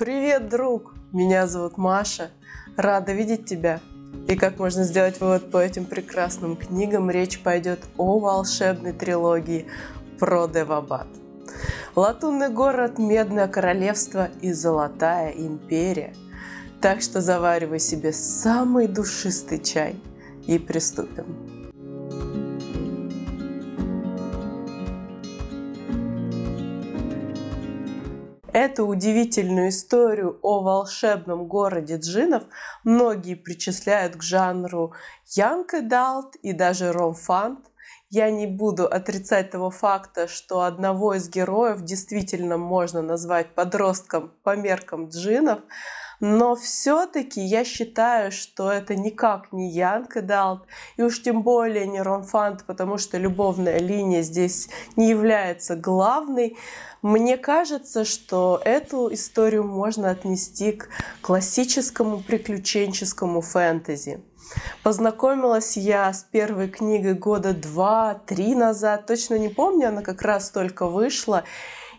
Привет, друг! Меня зовут Маша. Рада видеть тебя. И как можно сделать вывод по этим прекрасным книгам, речь пойдет о волшебной трилогии про Девабад. Латунный город, Медное королевство и Золотая империя. Так что заваривай себе самый душистый чай и приступим. Эту удивительную историю о волшебном городе джинов многие причисляют к жанру Young Adult и даже ромфант. Я не буду отрицать того факта, что одного из героев действительно можно назвать подростком по меркам джинов – но все-таки я считаю, что это никак не Янг Эдалт, и уж тем более не Ромфант, потому что любовная линия здесь не является главной. Мне кажется, что эту историю можно отнести к классическому приключенческому фэнтези. Познакомилась я с первой книгой года два-три назад, точно не помню, она как раз только вышла.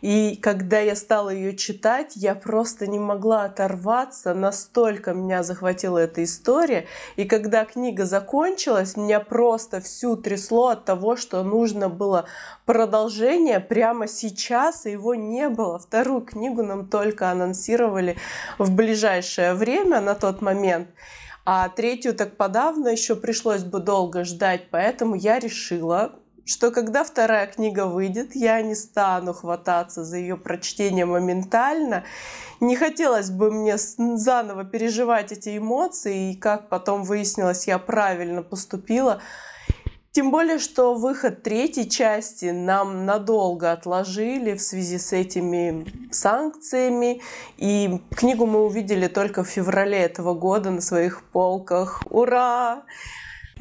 И когда я стала ее читать, я просто не могла оторваться, настолько меня захватила эта история. И когда книга закончилась, меня просто всю трясло от того, что нужно было продолжение прямо сейчас, и его не было. Вторую книгу нам только анонсировали в ближайшее время, на тот момент. А третью так подавно еще пришлось бы долго ждать, поэтому я решила что когда вторая книга выйдет, я не стану хвататься за ее прочтение моментально. Не хотелось бы мне заново переживать эти эмоции, и как потом выяснилось, я правильно поступила. Тем более, что выход третьей части нам надолго отложили в связи с этими санкциями. И книгу мы увидели только в феврале этого года на своих полках. Ура!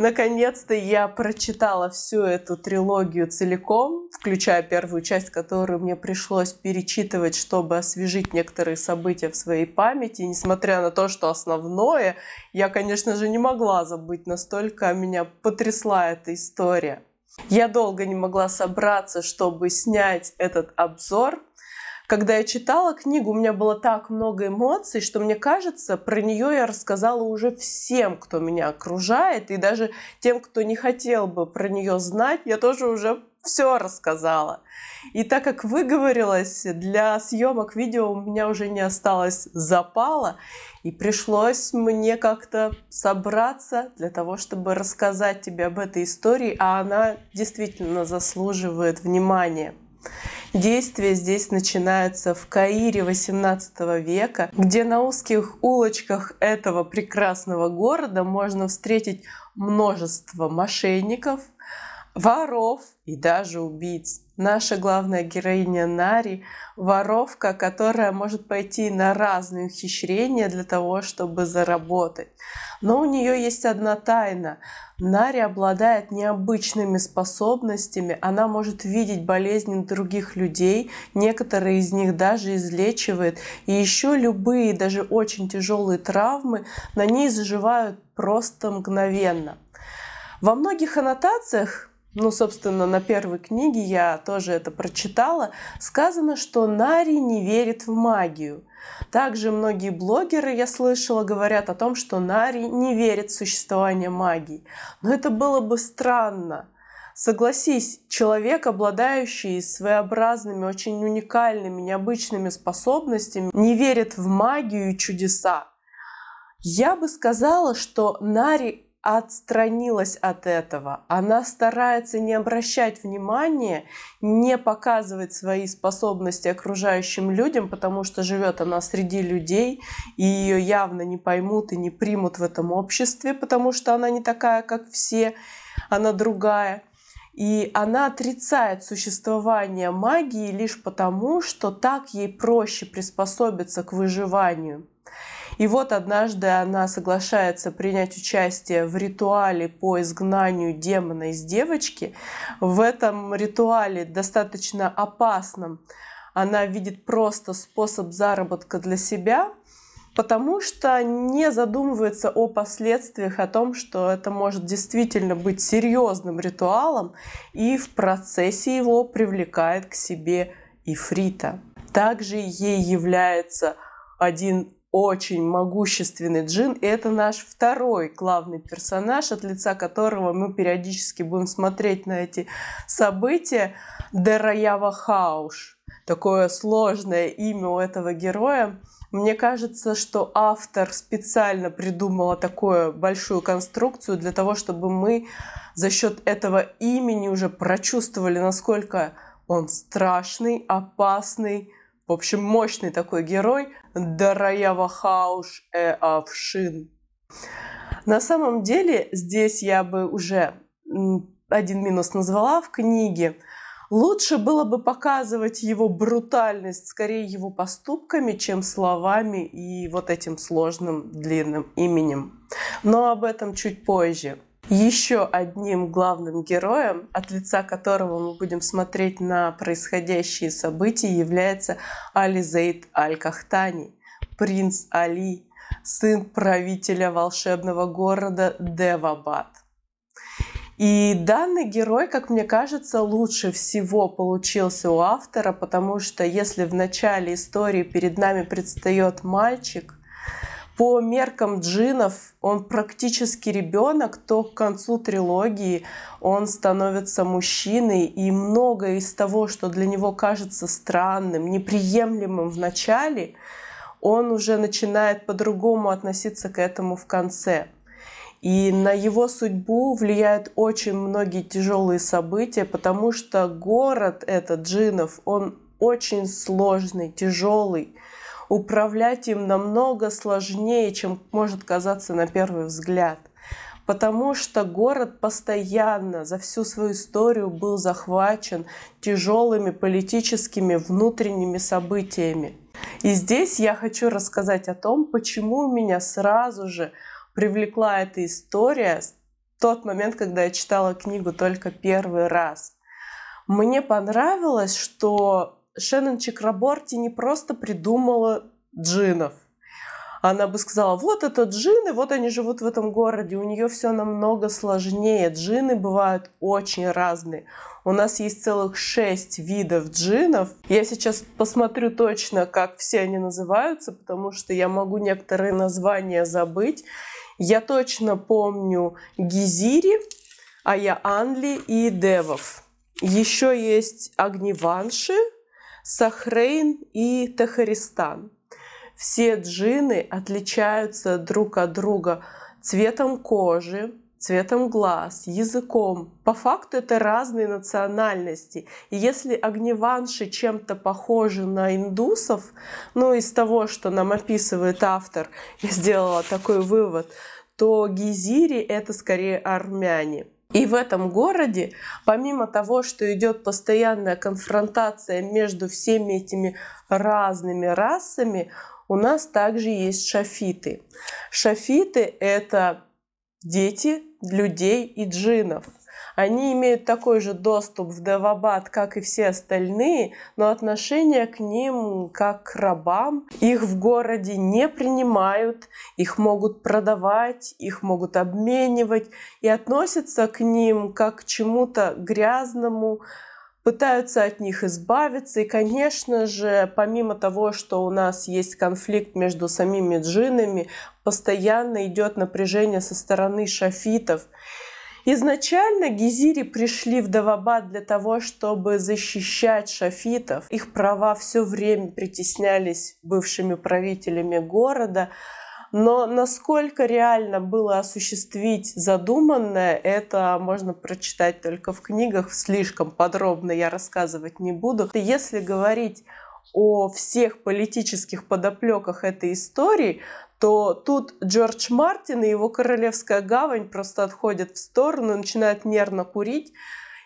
Наконец-то я прочитала всю эту трилогию целиком, включая первую часть, которую мне пришлось перечитывать, чтобы освежить некоторые события в своей памяти. несмотря на то, что основное, я, конечно же, не могла забыть, настолько меня потрясла эта история. Я долго не могла собраться, чтобы снять этот обзор, когда я читала книгу, у меня было так много эмоций, что мне кажется, про нее я рассказала уже всем, кто меня окружает, и даже тем, кто не хотел бы про нее знать, я тоже уже все рассказала. И так как выговорилась, для съемок видео у меня уже не осталось запала, и пришлось мне как-то собраться для того, чтобы рассказать тебе об этой истории, а она действительно заслуживает внимания. Действие здесь начинается в Каире XVIII века, где на узких улочках этого прекрасного города можно встретить множество мошенников, воров и даже убийц. Наша главная героиня Нари — воровка, которая может пойти на разные ухищрения для того, чтобы заработать. Но у нее есть одна тайна. Нари обладает необычными способностями, она может видеть болезни других людей, некоторые из них даже излечивает, и еще любые, даже очень тяжелые травмы на ней заживают просто мгновенно. Во многих аннотациях ну, собственно, на первой книге я тоже это прочитала, сказано, что Нари не верит в магию. Также многие блогеры, я слышала, говорят о том, что Нари не верит в существование магии. Но это было бы странно. Согласись, человек, обладающий своеобразными, очень уникальными, необычными способностями, не верит в магию и чудеса. Я бы сказала, что Нари отстранилась от этого. Она старается не обращать внимания, не показывать свои способности окружающим людям, потому что живет она среди людей, и ее явно не поймут и не примут в этом обществе, потому что она не такая, как все, она другая. И она отрицает существование магии лишь потому, что так ей проще приспособиться к выживанию. И вот однажды она соглашается принять участие в ритуале по изгнанию демона из девочки. В этом ритуале достаточно опасном она видит просто способ заработка для себя, потому что не задумывается о последствиях, о том, что это может действительно быть серьезным ритуалом, и в процессе его привлекает к себе ифрита. Также ей является один очень могущественный джин, и это наш второй главный персонаж, от лица которого мы периодически будем смотреть на эти события. Дераява Хауш. Такое сложное имя у этого героя. Мне кажется, что автор специально придумала такую большую конструкцию для того, чтобы мы за счет этого имени уже прочувствовали, насколько он страшный, опасный, в общем, мощный такой герой Дараява Хауш Эавшин. На самом деле, здесь я бы уже один минус назвала в книге. Лучше было бы показывать его брутальность, скорее его поступками, чем словами и вот этим сложным длинным именем. Но об этом чуть позже еще одним главным героем, от лица которого мы будем смотреть на происходящие события, является Али Зейд Аль-Кахтани, принц Али, сын правителя волшебного города Девабад. И данный герой, как мне кажется, лучше всего получился у автора, потому что если в начале истории перед нами предстает мальчик, по меркам джинов он практически ребенок, то к концу трилогии он становится мужчиной, и многое из того, что для него кажется странным, неприемлемым в начале, он уже начинает по-другому относиться к этому в конце. И на его судьбу влияют очень многие тяжелые события, потому что город этот джинов, он очень сложный, тяжелый управлять им намного сложнее, чем может казаться на первый взгляд. Потому что город постоянно за всю свою историю был захвачен тяжелыми политическими внутренними событиями. И здесь я хочу рассказать о том, почему меня сразу же привлекла эта история с тот момент, когда я читала книгу только первый раз. Мне понравилось, что Шеннон Чикраборти не просто придумала джинов. Она бы сказала, вот это джины, вот они живут в этом городе. У нее все намного сложнее. Джины бывают очень разные. У нас есть целых шесть видов джинов. Я сейчас посмотрю точно, как все они называются, потому что я могу некоторые названия забыть. Я точно помню Гизири, Ая Анли и Девов. Еще есть Огневанши, Сахрейн и Тахаристан. Все джины отличаются друг от друга цветом кожи, цветом глаз, языком. По факту это разные национальности. И если огневанши чем-то похожи на индусов, ну из того, что нам описывает автор, я сделала такой вывод, то гизири это скорее армяне. И в этом городе, помимо того, что идет постоянная конфронтация между всеми этими разными расами, у нас также есть шафиты. Шафиты — это дети людей и джинов — они имеют такой же доступ в Девабад, как и все остальные, но отношение к ним как к рабам. Их в городе не принимают, их могут продавать, их могут обменивать и относятся к ним как к чему-то грязному, пытаются от них избавиться. И, конечно же, помимо того, что у нас есть конфликт между самими джинами, постоянно идет напряжение со стороны шафитов. Изначально гизири пришли в Давабад для того, чтобы защищать шафитов. Их права все время притеснялись бывшими правителями города. Но насколько реально было осуществить задуманное, это можно прочитать только в книгах. Слишком подробно я рассказывать не буду. Если говорить о всех политических подоплеках этой истории, то тут Джордж Мартин и его королевская гавань просто отходят в сторону, начинают нервно курить.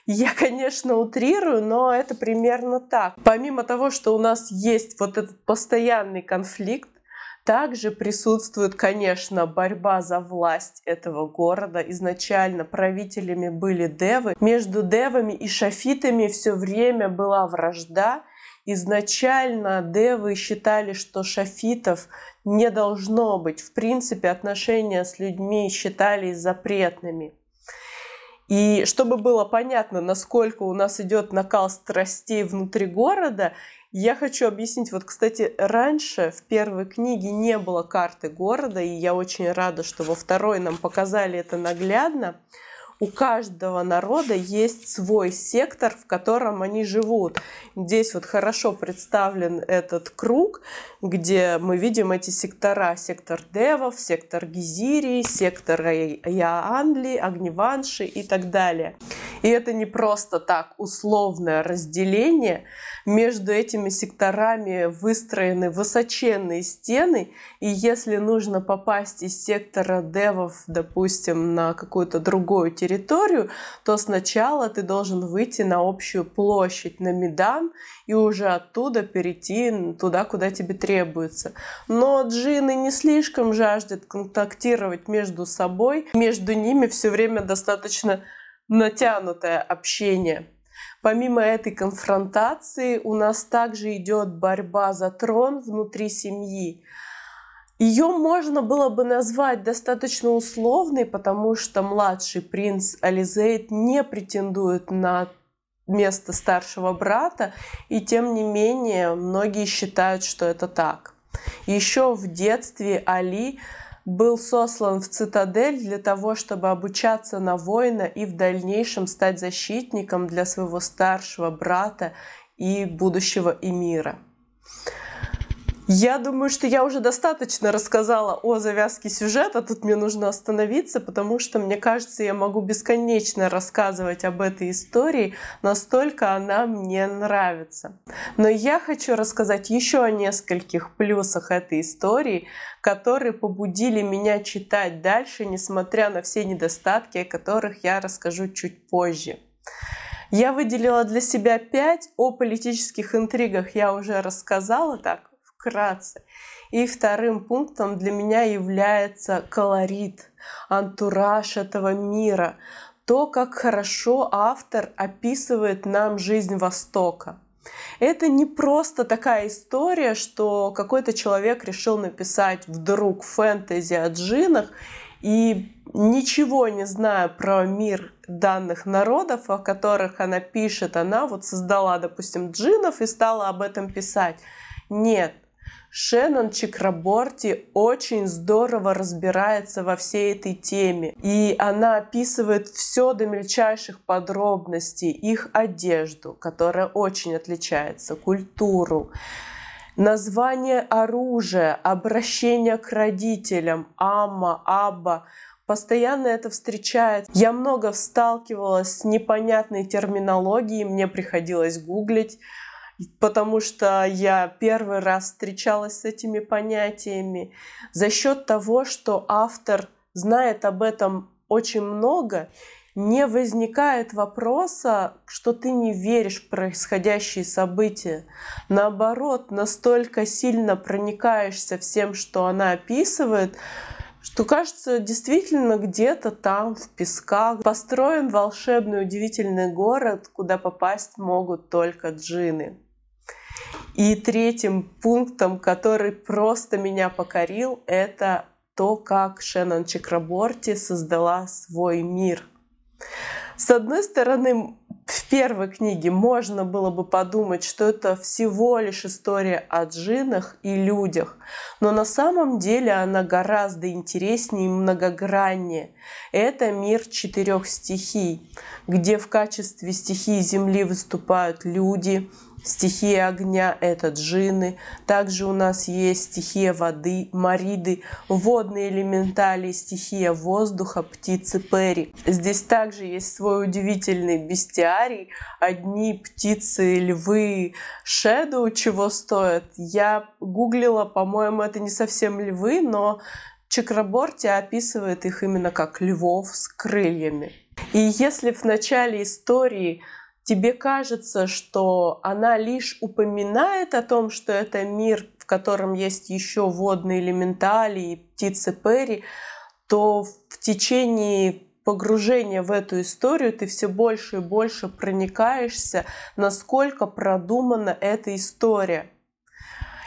Я, конечно, утрирую, но это примерно так. Помимо того, что у нас есть вот этот постоянный конфликт, также присутствует, конечно, борьба за власть этого города. Изначально правителями были девы. Между девами и шафитами все время была вражда. Изначально девы считали, что шафитов не должно быть. В принципе, отношения с людьми считались запретными. И чтобы было понятно, насколько у нас идет накал страстей внутри города, я хочу объяснить. Вот, кстати, раньше в первой книге не было карты города, и я очень рада, что во второй нам показали это наглядно у каждого народа есть свой сектор, в котором они живут. Здесь вот хорошо представлен этот круг, где мы видим эти сектора. Сектор Девов, сектор Гизирии, сектор Яанли, Огневанши и так далее. И это не просто так условное разделение. Между этими секторами выстроены высоченные стены, и если нужно попасть из сектора Девов, допустим, на какую-то другую территорию, территорию, то сначала ты должен выйти на общую площадь, на Медан, и уже оттуда перейти туда, куда тебе требуется. Но джины не слишком жаждет контактировать между собой, между ними все время достаточно натянутое общение. Помимо этой конфронтации у нас также идет борьба за трон внутри семьи. Ее можно было бы назвать достаточно условной, потому что младший принц Ализейд не претендует на место старшего брата, и тем не менее многие считают, что это так. Еще в детстве Али был сослан в цитадель для того, чтобы обучаться на воина и в дальнейшем стать защитником для своего старшего брата и будущего эмира. Я думаю, что я уже достаточно рассказала о завязке сюжета. Тут мне нужно остановиться, потому что, мне кажется, я могу бесконечно рассказывать об этой истории, настолько она мне нравится. Но я хочу рассказать еще о нескольких плюсах этой истории, которые побудили меня читать дальше, несмотря на все недостатки, о которых я расскажу чуть позже. Я выделила для себя пять, о политических интригах я уже рассказала так вкратце. И вторым пунктом для меня является колорит, антураж этого мира, то, как хорошо автор описывает нам жизнь Востока. Это не просто такая история, что какой-то человек решил написать вдруг фэнтези о джинах и ничего не зная про мир данных народов, о которых она пишет, она вот создала, допустим, джинов и стала об этом писать. Нет, Шеннон Чикраборти очень здорово разбирается во всей этой теме. И она описывает все до мельчайших подробностей. Их одежду, которая очень отличается, культуру, название оружия, обращение к родителям, амма, аба, Постоянно это встречает. Я много сталкивалась с непонятной терминологией, мне приходилось гуглить потому что я первый раз встречалась с этими понятиями, за счет того, что автор знает об этом очень много, не возникает вопроса, что ты не веришь в происходящие события. Наоборот, настолько сильно проникаешься всем, что она описывает, что кажется действительно где-то там, в песках, построен волшебный удивительный город, куда попасть могут только джины. И третьим пунктом, который просто меня покорил, это то, как Шеннон Чикраборти создала свой мир. С одной стороны, в первой книге можно было бы подумать, что это всего лишь история о джинах и людях, но на самом деле она гораздо интереснее и многограннее. Это мир четырех стихий, где в качестве стихии Земли выступают люди, Стихия огня – это джины. Также у нас есть стихия воды, мариды, водные элементали, стихия воздуха, птицы пери. Здесь также есть свой удивительный бестиарий. Одни птицы, львы, шедоу чего стоят. Я гуглила, по-моему, это не совсем львы, но Чакраборти описывает их именно как львов с крыльями. И если в начале истории тебе кажется, что она лишь упоминает о том, что это мир, в котором есть еще водные элементали и птицы Перри, то в течение погружения в эту историю ты все больше и больше проникаешься, насколько продумана эта история.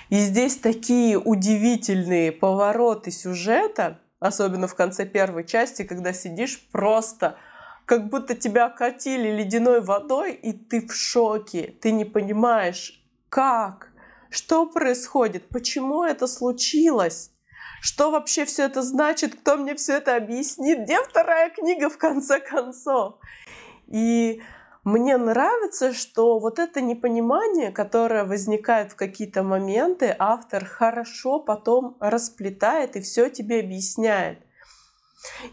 И здесь такие удивительные повороты сюжета, особенно в конце первой части, когда сидишь просто – как будто тебя окатили ледяной водой, и ты в шоке, ты не понимаешь, как, что происходит, почему это случилось. Что вообще все это значит? Кто мне все это объяснит? Где вторая книга в конце концов? И мне нравится, что вот это непонимание, которое возникает в какие-то моменты, автор хорошо потом расплетает и все тебе объясняет.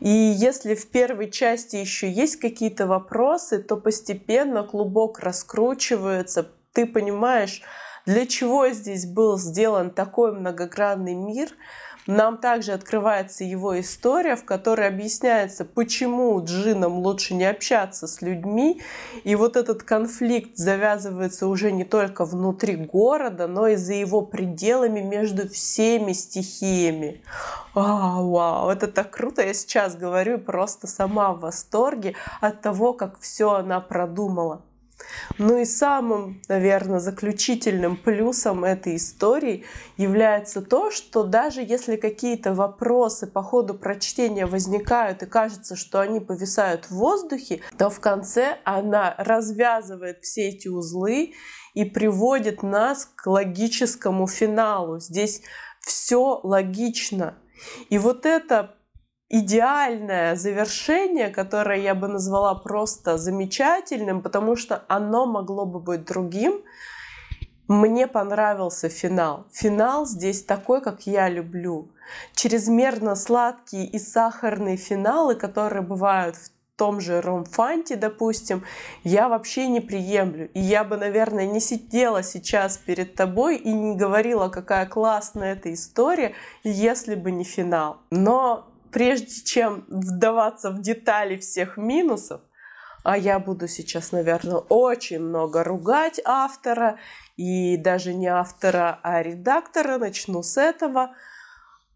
И если в первой части еще есть какие-то вопросы, то постепенно клубок раскручивается, ты понимаешь, для чего здесь был сделан такой многогранный мир, нам также открывается его история, в которой объясняется, почему джинам лучше не общаться с людьми. И вот этот конфликт завязывается уже не только внутри города, но и за его пределами между всеми стихиями. Вау, вау, это так круто. Я сейчас говорю просто сама в восторге от того, как все она продумала. Ну и самым, наверное, заключительным плюсом этой истории является то, что даже если какие-то вопросы по ходу прочтения возникают и кажется, что они повисают в воздухе, то в конце она развязывает все эти узлы и приводит нас к логическому финалу. Здесь все логично. И вот это идеальное завершение, которое я бы назвала просто замечательным, потому что оно могло бы быть другим. Мне понравился финал. Финал здесь такой, как я люблю. Чрезмерно сладкие и сахарные финалы, которые бывают в том же Ромфанте, допустим, я вообще не приемлю. И я бы, наверное, не сидела сейчас перед тобой и не говорила, какая классная эта история, если бы не финал. Но прежде чем вдаваться в детали всех минусов, а я буду сейчас, наверное, очень много ругать автора, и даже не автора, а редактора, начну с этого.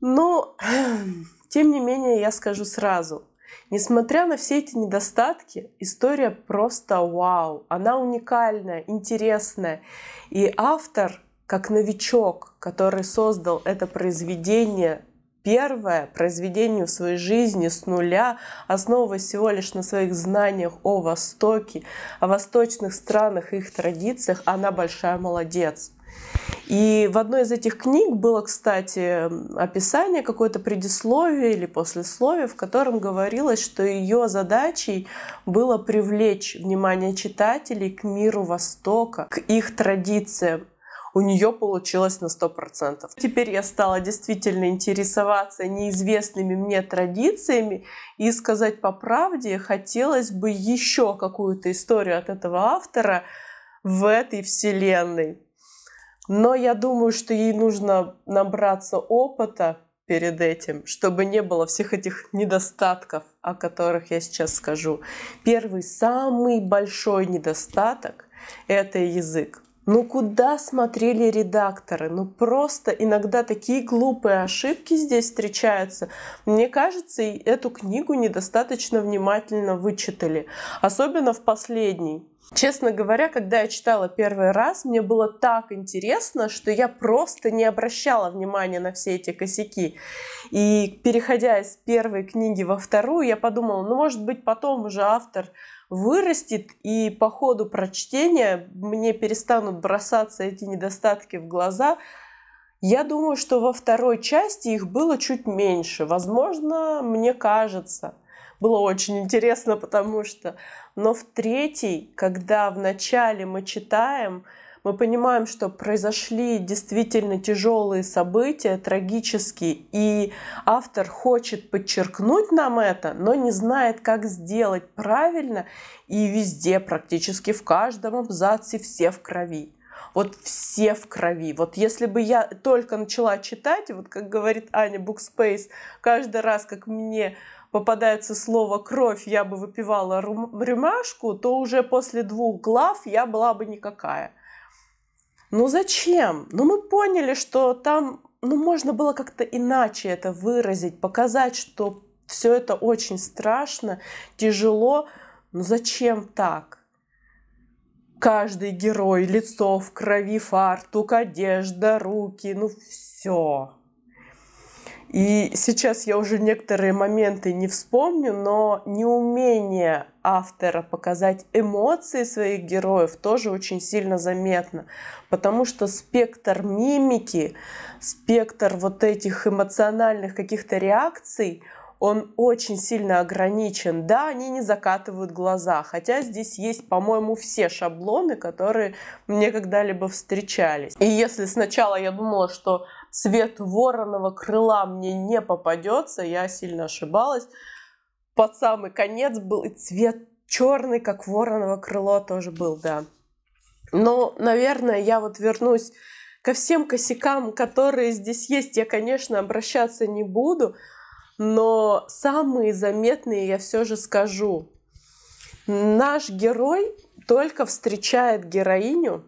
Но, тем не менее, я скажу сразу, несмотря на все эти недостатки, история просто вау, она уникальная, интересная, и автор, как новичок, который создал это произведение первое произведение в своей жизни с нуля, основываясь всего лишь на своих знаниях о Востоке, о восточных странах и их традициях, она большая молодец. И в одной из этих книг было, кстати, описание, какое-то предисловие или послесловие, в котором говорилось, что ее задачей было привлечь внимание читателей к миру Востока, к их традициям у нее получилось на 100%. Теперь я стала действительно интересоваться неизвестными мне традициями и сказать по правде, хотелось бы еще какую-то историю от этого автора в этой вселенной. Но я думаю, что ей нужно набраться опыта перед этим, чтобы не было всех этих недостатков, о которых я сейчас скажу. Первый, самый большой недостаток – это язык. Ну куда смотрели редакторы? Ну просто иногда такие глупые ошибки здесь встречаются. Мне кажется, и эту книгу недостаточно внимательно вычитали. Особенно в последней. Честно говоря, когда я читала первый раз, мне было так интересно, что я просто не обращала внимания на все эти косяки. И переходя из первой книги во вторую, я подумала, ну, может быть, потом уже автор вырастет, и по ходу прочтения мне перестанут бросаться эти недостатки в глаза, я думаю, что во второй части их было чуть меньше. Возможно, мне кажется. Было очень интересно, потому что но в третий, когда вначале мы читаем, мы понимаем, что произошли действительно тяжелые события, трагические, и автор хочет подчеркнуть нам это, но не знает, как сделать правильно, и везде, практически в каждом абзаце все в крови. Вот все в крови. Вот если бы я только начала читать, вот как говорит Аня Букспейс, каждый раз, как мне попадается слово «кровь», я бы выпивала рюмашку, то уже после двух глав я была бы никакая. Ну зачем? Ну мы поняли, что там ну, можно было как-то иначе это выразить, показать, что все это очень страшно, тяжело. Но ну зачем так? Каждый герой, лицо в крови, фартук, одежда, руки, ну все. И сейчас я уже некоторые моменты не вспомню, но неумение автора показать эмоции своих героев тоже очень сильно заметно, потому что спектр мимики, спектр вот этих эмоциональных каких-то реакций, он очень сильно ограничен. Да, они не закатывают глаза, хотя здесь есть, по-моему, все шаблоны, которые мне когда-либо встречались. И если сначала я думала, что цвет вороного крыла мне не попадется, я сильно ошибалась. Под самый конец был и цвет черный, как вороного крыло тоже был, да. Но, наверное, я вот вернусь ко всем косякам, которые здесь есть, я, конечно, обращаться не буду, но самые заметные я все же скажу. Наш герой только встречает героиню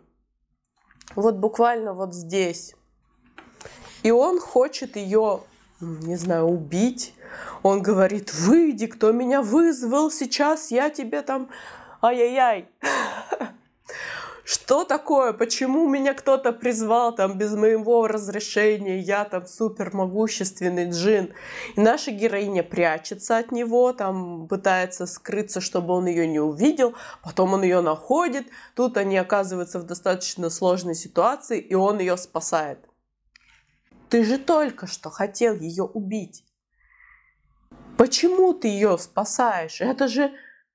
вот буквально вот здесь. И он хочет ее, не знаю, убить. Он говорит, выйди, кто меня вызвал сейчас, я тебе там... Ай-яй-яй. Что такое? Почему меня кто-то призвал там без моего разрешения? Я там супер могущественный джин. И наша героиня прячется от него, там пытается скрыться, чтобы он ее не увидел. Потом он ее находит. Тут они оказываются в достаточно сложной ситуации, и он ее спасает. Ты же только что хотел ее убить. Почему ты ее спасаешь? Это же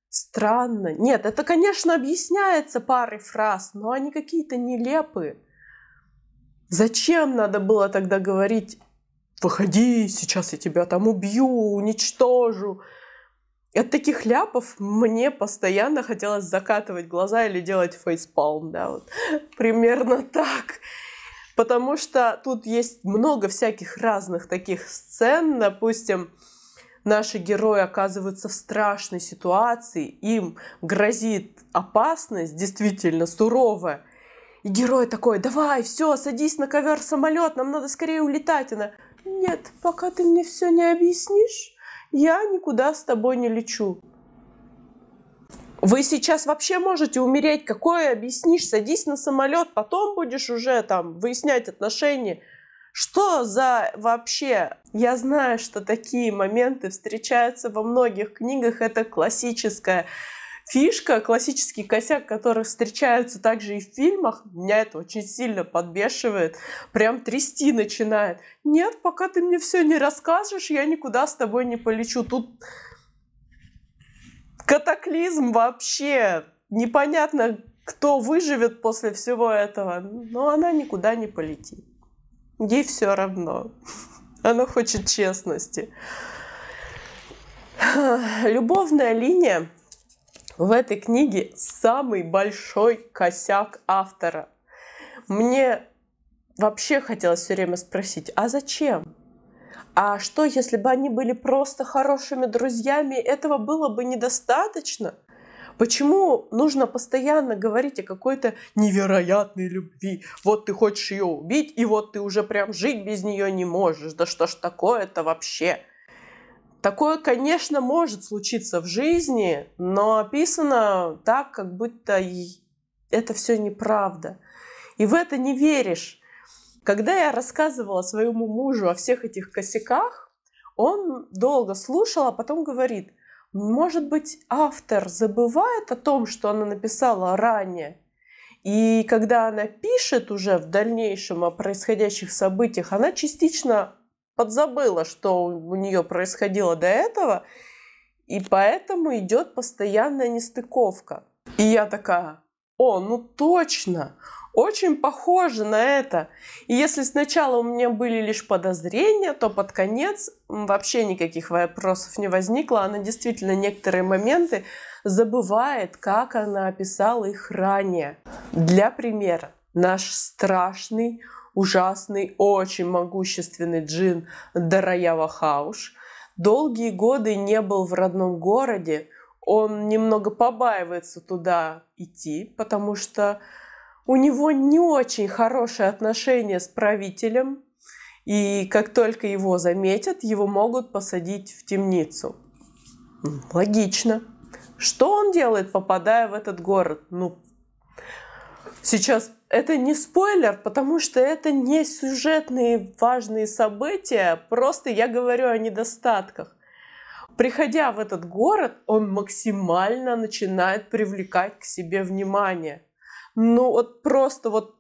странно. Нет, это, конечно, объясняется парой фраз, но они какие-то нелепые. Зачем надо было тогда говорить, выходи, сейчас я тебя там убью, уничтожу. От таких ляпов мне постоянно хотелось закатывать глаза или делать фейспалм, да, вот примерно так. Потому что тут есть много всяких разных таких сцен. Допустим, наши герои оказываются в страшной ситуации, им грозит опасность, действительно суровая. И герой такой, давай, все, садись на ковер самолет, нам надо скорее улетать. Она, нет, пока ты мне все не объяснишь, я никуда с тобой не лечу. Вы сейчас вообще можете умереть, какое объяснишь, садись на самолет, потом будешь уже там выяснять отношения. Что за вообще? Я знаю, что такие моменты встречаются во многих книгах, это классическая фишка, классический косяк, который встречается также и в фильмах, меня это очень сильно подбешивает, прям трясти начинает. Нет, пока ты мне все не расскажешь, я никуда с тобой не полечу. Тут катаклизм вообще. Непонятно, кто выживет после всего этого. Но она никуда не полетит. Ей все равно. Она хочет честности. Любовная линия в этой книге самый большой косяк автора. Мне вообще хотелось все время спросить, а зачем? А что, если бы они были просто хорошими друзьями, этого было бы недостаточно? Почему нужно постоянно говорить о какой-то невероятной любви? Вот ты хочешь ее убить, и вот ты уже прям жить без нее не можешь. Да что ж такое-то вообще? Такое, конечно, может случиться в жизни, но описано так, как будто это все неправда. И в это не веришь. Когда я рассказывала своему мужу о всех этих косяках, он долго слушал, а потом говорит, может быть, автор забывает о том, что она написала ранее, и когда она пишет уже в дальнейшем о происходящих событиях, она частично подзабыла, что у нее происходило до этого, и поэтому идет постоянная нестыковка. И я такая, о, ну точно, очень похоже на это. И если сначала у меня были лишь подозрения, то под конец вообще никаких вопросов не возникло. Она действительно некоторые моменты забывает, как она описала их ранее. Для примера, наш страшный, ужасный, очень могущественный джин Дараява Хауш долгие годы не был в родном городе, он немного побаивается туда идти, потому что у него не очень хорошие отношения с правителем, и как только его заметят, его могут посадить в темницу. Логично. Что он делает, попадая в этот город? Ну, сейчас это не спойлер, потому что это не сюжетные важные события, просто я говорю о недостатках. Приходя в этот город, он максимально начинает привлекать к себе внимание. Ну вот просто вот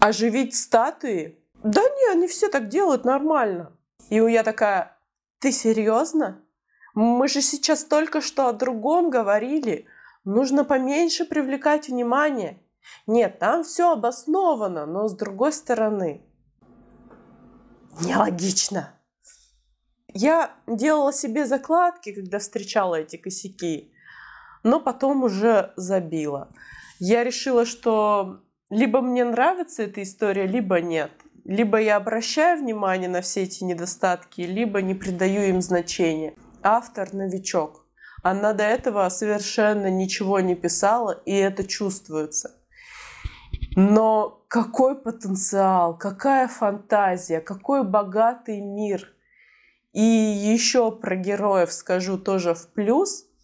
оживить статуи. Да не, они все так делают нормально. И я такая, ты серьезно? Мы же сейчас только что о другом говорили. Нужно поменьше привлекать внимание. Нет, там все обосновано, но с другой стороны, нелогично. Я делала себе закладки, когда встречала эти косяки но потом уже забила. Я решила, что либо мне нравится эта история, либо нет. Либо я обращаю внимание на все эти недостатки, либо не придаю им значения. Автор – новичок. Она до этого совершенно ничего не писала, и это чувствуется. Но какой потенциал, какая фантазия, какой богатый мир. И еще про героев скажу тоже в плюс –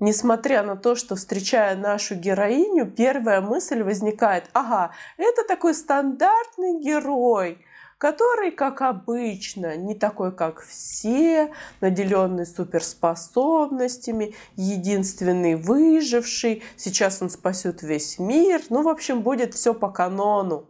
несмотря на то, что встречая нашу героиню, первая мысль возникает, ага, это такой стандартный герой, который, как обычно, не такой, как все, наделенный суперспособностями, единственный выживший, сейчас он спасет весь мир, ну, в общем, будет все по канону.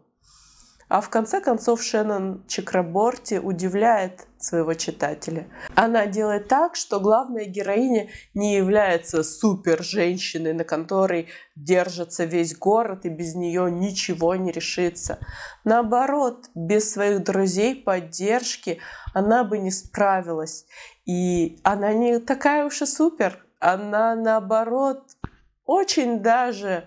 А в конце концов Шеннон Чакраборти удивляет своего читателя. Она делает так, что главная героиня не является супер-женщиной, на которой держится весь город, и без нее ничего не решится. Наоборот, без своих друзей, поддержки она бы не справилась. И она не такая уж и супер. Она, наоборот, очень даже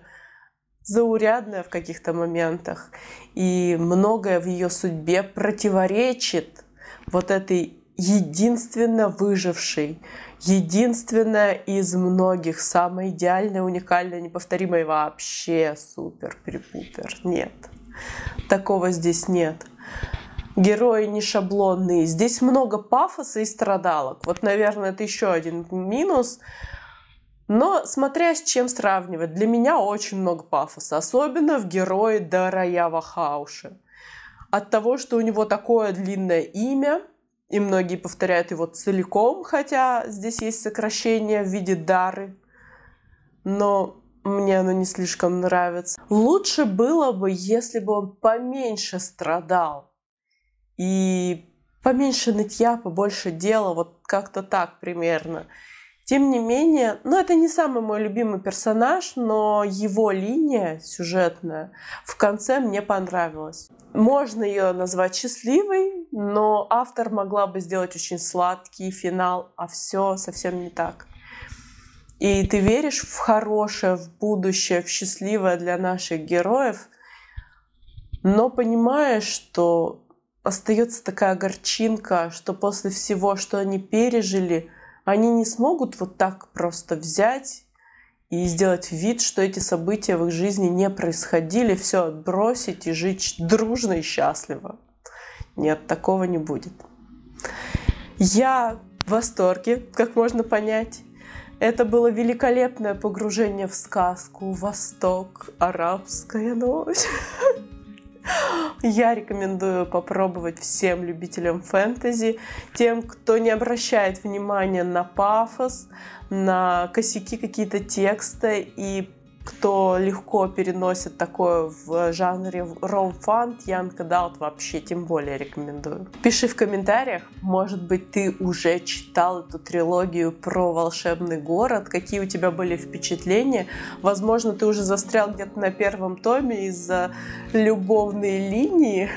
заурядная в каких-то моментах. И многое в ее судьбе противоречит вот этой единственно выжившей, единственная из многих, самая идеальная, уникальная, неповторимая, вообще супер-припупер. Нет. Такого здесь нет. Герои не шаблонные. Здесь много пафоса и страдалок. Вот, наверное, это еще один минус. Но смотря с чем сравнивать, для меня очень много пафоса, особенно в герое Дараява Хауши от того, что у него такое длинное имя, и многие повторяют его целиком, хотя здесь есть сокращение в виде дары, но мне оно не слишком нравится. Лучше было бы, если бы он поменьше страдал и поменьше нытья, побольше дела, вот как-то так примерно. Тем не менее, ну это не самый мой любимый персонаж, но его линия сюжетная в конце мне понравилась. Можно ее назвать счастливой, но автор могла бы сделать очень сладкий финал, а все совсем не так. И ты веришь в хорошее, в будущее, в счастливое для наших героев, но понимаешь, что остается такая горчинка, что после всего, что они пережили, они не смогут вот так просто взять и сделать вид, что эти события в их жизни не происходили, все отбросить и жить дружно и счастливо. Нет, такого не будет. Я в восторге, как можно понять. Это было великолепное погружение в сказку «Восток, арабская ночь». Я рекомендую попробовать всем любителям фэнтези, тем, кто не обращает внимания на пафос, на косяки какие-то текста и кто легко переносит такое в жанре ром-фант, Янка Далт вообще тем более рекомендую. Пиши в комментариях, может быть, ты уже читал эту трилогию про волшебный город, какие у тебя были впечатления. Возможно, ты уже застрял где-то на первом томе из-за любовной линии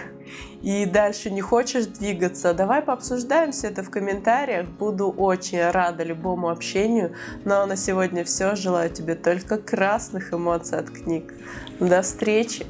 и дальше не хочешь двигаться, давай пообсуждаем все это в комментариях. Буду очень рада любому общению. Но на сегодня все. Желаю тебе только красных эмоций от книг. До встречи!